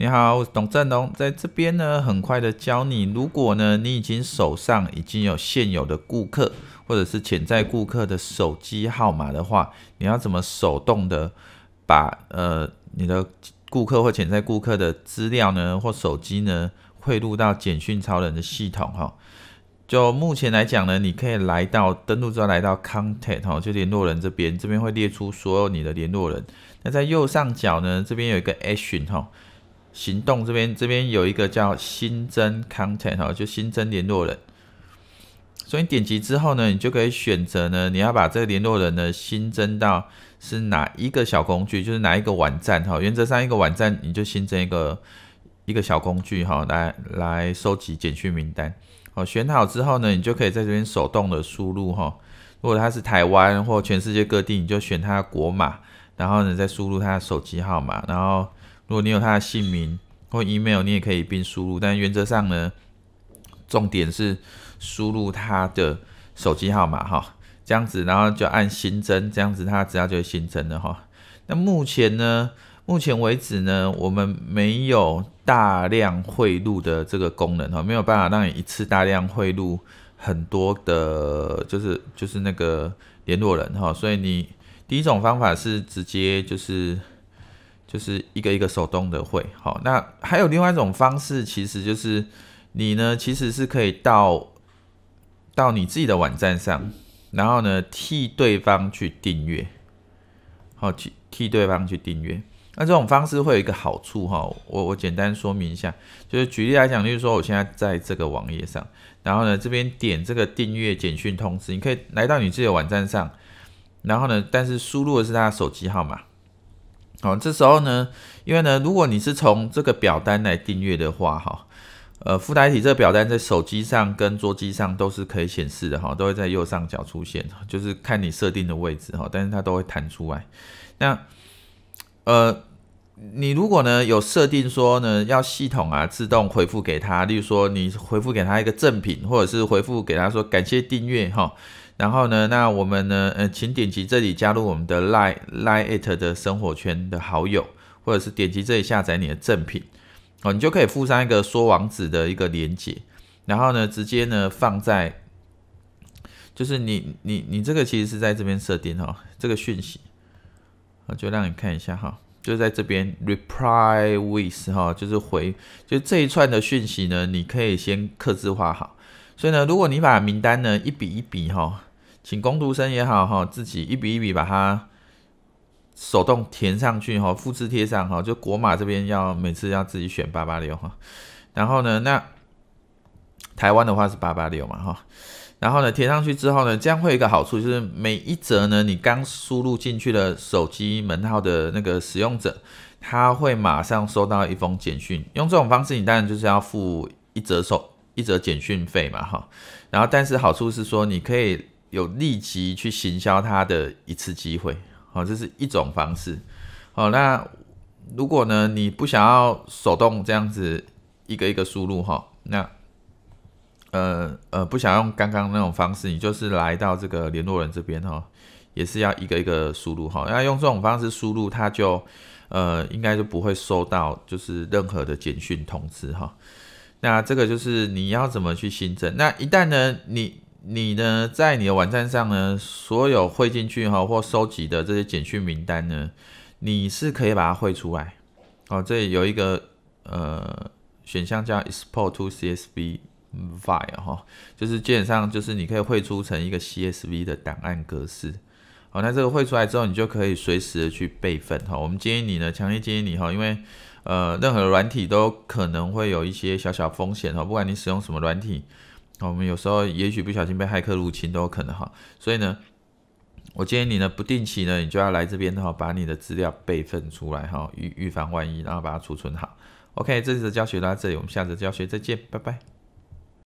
你好，我是董振东在这边呢。很快的教你，如果呢你已经手上已经有现有的顾客或者是潜在顾客的手机号码的话，你要怎么手动的把呃你的顾客或潜在顾客的资料呢，或手机呢汇入到简讯超人的系统哈？就目前来讲呢，你可以来到登录之后来到 Contact 哈，就联络人这边，这边会列出所有你的联络人。那在右上角呢，这边有一个 Action 哈。行动这边这边有一个叫新增 content 哈，就新增联络人。所以点击之后呢，你就可以选择呢，你要把这个联络人呢新增到是哪一个小工具，就是哪一个网站哈。原则上一个网站你就新增一个一个小工具哈，来来收集简讯名单。哦，选好之后呢，你就可以在这边手动的输入哈。如果他是台湾或全世界各地，你就选他国码，然后呢再输入他的手机号码，然后。如果你有他的姓名或 email，你也可以并输入，但原则上呢，重点是输入他的手机号码哈，这样子，然后就按新增，这样子，他只要就会新增了哈。那目前呢，目前为止呢，我们没有大量汇入的这个功能哈，没有办法让你一次大量汇入很多的，就是就是那个联络人哈，所以你第一种方法是直接就是。就是一个一个手动的会好，那还有另外一种方式，其实就是你呢其实是可以到到你自己的网站上，然后呢替对方去订阅，好替替对方去订阅。那这种方式会有一个好处哈，我我简单说明一下，就是举例来讲，就是说我现在在这个网页上，然后呢这边点这个订阅简讯通知，你可以来到你自己的网站上，然后呢但是输入的是他的手机号码。好，这时候呢，因为呢，如果你是从这个表单来订阅的话，哈，呃，附带体这个表单在手机上跟桌机上都是可以显示的，哈，都会在右上角出现，就是看你设定的位置，哈，但是它都会弹出来。那，呃，你如果呢有设定说呢，要系统啊自动回复给他，例如说你回复给他一个赠品，或者是回复给他说感谢订阅，哈。然后呢，那我们呢，呃，请点击这里加入我们的 Lie Lie It 的生活圈的好友，或者是点击这里下载你的赠品哦，你就可以附上一个说网址的一个连接，然后呢，直接呢放在，就是你你你这个其实是在这边设定哈，这个讯息，我就让你看一下哈，就在这边 Reply with 哈，就是回，就这一串的讯息呢，你可以先刻字化好，所以呢，如果你把名单呢一笔一笔哈。请工读生也好哈，自己一笔一笔把它手动填上去哈，复制贴上哈。就国码这边要每次要自己选八八六哈，然后呢，那台湾的话是八八六嘛哈。然后呢，填上去之后呢，这样会有一个好处，就是每一折呢，你刚输入进去的手机门号的那个使用者，他会马上收到一封简讯。用这种方式，你当然就是要付一折手一折简讯费嘛哈。然后，但是好处是说，你可以。有立即去行销它的一次机会，好，这是一种方式，好，那如果呢你不想要手动这样子一个一个输入哈，那呃呃不想用刚刚那种方式，你就是来到这个联络人这边哈，也是要一个一个输入哈，那用这种方式输入，它就呃应该就不会收到就是任何的简讯通知哈，那这个就是你要怎么去新增，那一旦呢你。你呢，在你的网站上呢，所有汇进去哈或收集的这些简讯名单呢，你是可以把它汇出来哦。这里有一个呃选项叫 Export to CSV file 哈，就是基本上就是你可以汇出成一个 CSV 的档案格式。好，那这个汇出来之后，你就可以随时的去备份哈。我们建议你呢，强烈建议你哈，因为呃任何软体都可能会有一些小小风险哈，不管你使用什么软体。那我们有时候也许不小心被骇客入侵都有可能哈，所以呢，我建议你呢不定期呢，你就要来这边哈，把你的资料备份出来哈，预预防万一，然后把它储存好。OK，这次的教学到这里，我们下次教学再见，拜拜。